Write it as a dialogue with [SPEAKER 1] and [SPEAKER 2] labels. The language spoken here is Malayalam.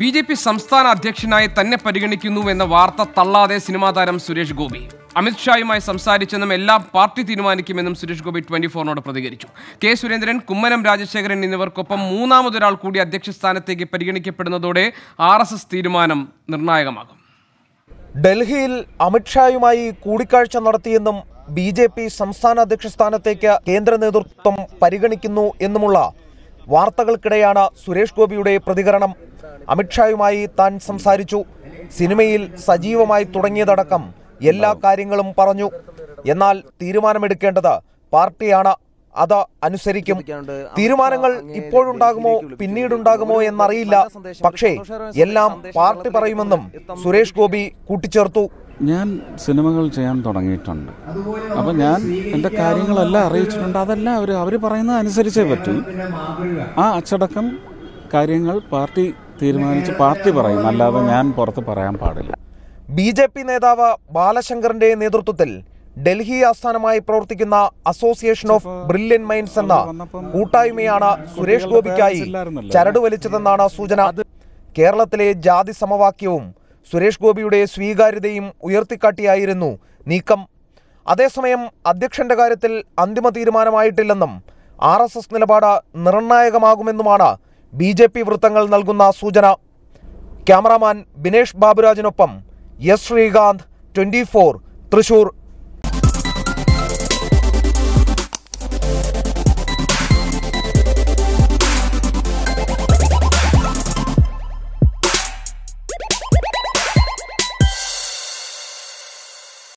[SPEAKER 1] ബി ജെ പി സംസ്ഥാന അധ്യക്ഷനായി തന്നെ പരിഗണിക്കുന്നു എന്ന വാർത്ത തള്ളാതെ സിനിമാ താരം സുരേഷ് ഗോപി അമിത്ഷായുമായി സംസാരിച്ചെന്നും എല്ലാം പാർട്ടി തീരുമാനിക്കുമെന്നും സുരേഷ് ഗോപി ട്വന്റി ഫോറിനോട് പ്രതികരിച്ചു കെ സുരേന്ദ്രൻ കുമ്മനം രാജശേഖരൻ എന്നിവർക്കൊപ്പം മൂന്നാമതൊരാൾ കൂടി അധ്യക്ഷ സ്ഥാനത്തേക്ക് പരിഗണിക്കപ്പെടുന്നതോടെ ആർ തീരുമാനം നിർണായകമാകും
[SPEAKER 2] ഡൽഹിയിൽ അമിത്ഷായുമായി കൂടിക്കാഴ്ച നടത്തിയെന്നും ബി ജെ പി സംസ്ഥാന അധ്യക്ഷ സ്ഥാനത്തേക്ക് കേന്ദ്ര നേതൃത്വം പരിഗണിക്കുന്നു എന്നുമുള്ള വാർത്തകൾക്കിടെയാണ് സുരേഷ് ഗോപിയുടെ പ്രതികരണം അമിത്ഷായുമായി താൻ സംസാരിച്ചു സിനിമയിൽ സജീവമായി തുടങ്ങിയതടക്കം എല്ലാ കാര്യങ്ങളും പറഞ്ഞു എന്നാൽ തീരുമാനമെടുക്കേണ്ടത് പാർട്ടിയാണ് അത് അനുസരിക്കും തീരുമാനങ്ങൾ ഇപ്പോഴുണ്ടാകുമോ പിന്നീടുണ്ടാകുമോ എന്നറിയില്ല പക്ഷേ എല്ലാം
[SPEAKER 3] പാർട്ടി പറയുമെന്നും സുരേഷ് ഗോപി കൂട്ടിച്ചേർത്തു ഞാൻ സിനിമകൾ ചെയ്യാൻ തുടങ്ങിയിട്ടുണ്ട് അപ്പം ഞാൻ എൻ്റെ കാര്യങ്ങളെല്ലാം അറിയിച്ചിട്ടുണ്ട് അതെല്ലാം അവർ അവർ പറയുന്നത് അനുസരിച്ചേ പറ്റും ആ അച്ചടക്കം കാര്യങ്ങൾ പാർട്ടി തീരുമാനിച്ച് പാർട്ടി പറയും അല്ലാതെ ഞാൻ പുറത്ത് പറയാൻ പാടില്ല
[SPEAKER 2] ബി ജെ പി നേതാവ് ബാലശങ്കറിന്റെ നേതൃത്വത്തിൽ ഡൽഹി ആസ്ഥാനമായി പ്രവർത്തിക്കുന്ന അസോസിയേഷൻ ഓഫ് ബ്രില്യൻ മൈൻഡ്സ് എന്ന
[SPEAKER 3] കൂട്ടായ്മയാണ് സുരേഷ് ഗോപിക്കായി ചരട്
[SPEAKER 2] വലിച്ചതെന്നാണ് സൂചന കേരളത്തിലെ ജാതി സമവാക്യവും സുരേഷ് ഗോപിയുടെ സ്വീകാര്യതയും ഉയർത്തിക്കാട്ടിയായിരുന്നു നീക്കം അതേസമയം അധ്യക്ഷന്റെ കാര്യത്തിൽ അന്തിമ തീരുമാനമായിട്ടില്ലെന്നും ആർ എസ് എസ് നിലപാട് നിർണായകമാകുമെന്നുമാണ് ബി ജെ പി വൃത്തങ്ങൾ നൽകുന്ന സൂചന ക്യാമറാമാൻ ബിനേഷ് ബാബുരാജിനൊപ്പം S Sreekanth twenty four Thrissur